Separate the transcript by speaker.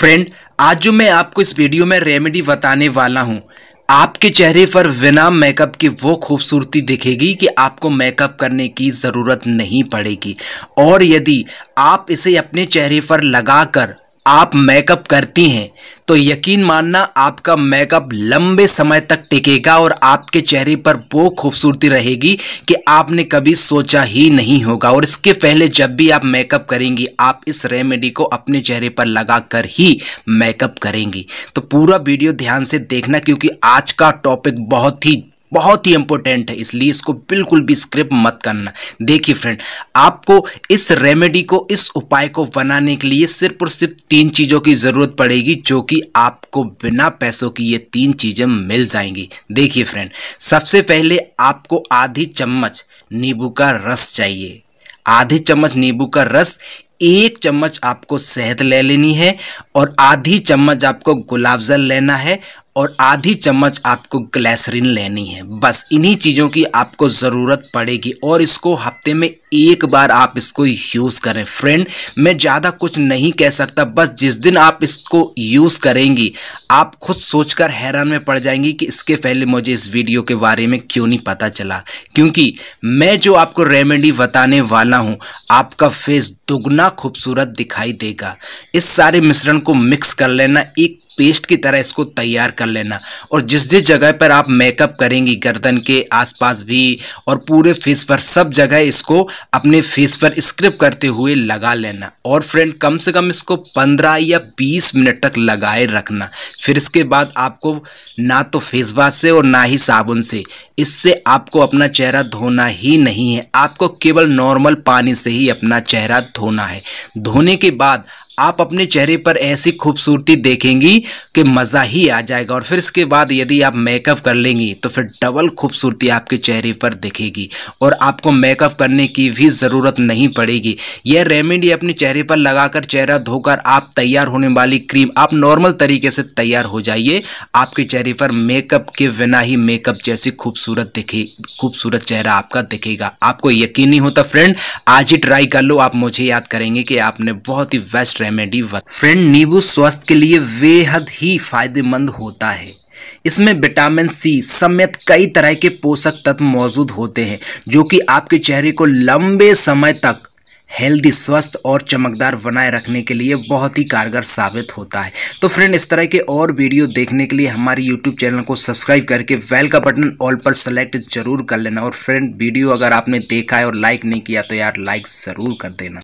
Speaker 1: friend आज जो मैं आपको इस वीडियो में रेमेडी बताने वाला हूँ आपके चेहरे पर बिना मेकअप की वो खूबसूरती दिखेगी कि आपको मेकअप करने की ज़रूरत नहीं पड़ेगी और यदि आप इसे अपने चेहरे पर लगाकर आप मेकअप करती हैं तो यकीन मानना आपका मेकअप लंबे समय तक टिकेगा और आपके चेहरे पर वो खूबसूरती रहेगी कि आपने कभी सोचा ही नहीं होगा और इसके पहले जब भी आप मेकअप करेंगी आप इस रेमेडी को अपने चेहरे पर लगाकर ही मेकअप करेंगी तो पूरा वीडियो ध्यान से देखना क्योंकि आज का टॉपिक बहुत ही बहुत ही इंपॉर्टेंट है इसलिए इसको बिल्कुल भी स्क्रिप मत करना देखिए फ्रेंड आपको इस रेमेडी को इस उपाय को बनाने के लिए सिर्फ और सिर्फ तीन चीज़ों की ज़रूरत पड़ेगी जो कि आपको बिना पैसों की ये तीन चीज़ें मिल जाएंगी देखिए फ्रेंड सबसे पहले आपको आधी चम्मच नींबू का रस चाहिए आधी चम्मच नींबू का रस एक चम्मच आपको शहद ले लेनी है और आधी चम्मच आपको गुलाब जल लेना है और आधी चम्मच आपको ग्लैसरीन लेनी है बस इन्हीं चीज़ों की आपको ज़रूरत पड़ेगी और इसको हफ्ते में एक बार आप इसको यूज़ करें फ्रेंड मैं ज़्यादा कुछ नहीं कह सकता बस जिस दिन आप इसको यूज़ करेंगी आप खुद सोचकर हैरान में पड़ जाएंगी कि इसके पहले मुझे इस वीडियो के बारे में क्यों नहीं पता चला क्योंकि मैं जो आपको रेमेडी बताने वाला हूँ आपका फेस दुगना खूबसूरत दिखाई देगा इस सारे मिश्रण को मिक्स कर लेना एक पेस्ट की तरह इसको तैयार कर लेना और जिस जिस जगह पर आप मेकअप करेंगी गर्दन के आसपास भी और पूरे फेस पर सब जगह इसको अपने फेस पर स्क्रब करते हुए लगा लेना और फ्रेंड कम से कम इसको 15 या 20 मिनट तक लगाए रखना फिर इसके बाद आपको ना तो फेस वाश से और ना ही साबुन से इससे आपको अपना चेहरा धोना ही नहीं है आपको केवल नॉर्मल पानी से ही अपना चेहरा धोना है धोने के बाद आप अपने चेहरे पर ऐसी खूबसूरती देखेंगी कि मज़ा ही आ जाएगा और फिर इसके बाद यदि आप मेकअप कर लेंगी तो फिर डबल खूबसूरती आपके चेहरे पर दिखेगी और आपको मेकअप करने की भी ज़रूरत नहीं पड़ेगी यह रेमेडी अपने चेहरे पर लगाकर चेहरा धोकर आप तैयार होने वाली क्रीम आप नॉर्मल तरीके से तैयार हो जाइए आपके चेहरे पर मेकअप के बिना ही मेकअप जैसी खूबसूरत दिखे खूबसूरत चेहरा आपका दिखेगा आपको यकीन नहीं होता फ्रेंड आज ही ट्राई कर लो आप मुझे याद करेंगे कि आपने बहुत ही बेस्ट रेमेडी फ्रेंड नींबू स्वास्थ्य के लिए बेहद ही फायदेमंद होता है इसमें विटामिन सी समेत कई तरह के पोषक तत्व मौजूद होते हैं जो कि आपके चेहरे को लंबे समय तक हेल्दी स्वस्थ और चमकदार बनाए रखने के लिए बहुत ही कारगर साबित होता है तो फ्रेंड इस तरह के और वीडियो देखने के लिए हमारे यूट्यूब चैनल को सब्सक्राइब करके बेल का बटन ऑल पर सेलेक्ट जरूर कर लेना और फ्रेंड वीडियो अगर आपने देखा है और लाइक नहीं किया तो यार लाइक ज़रूर कर देना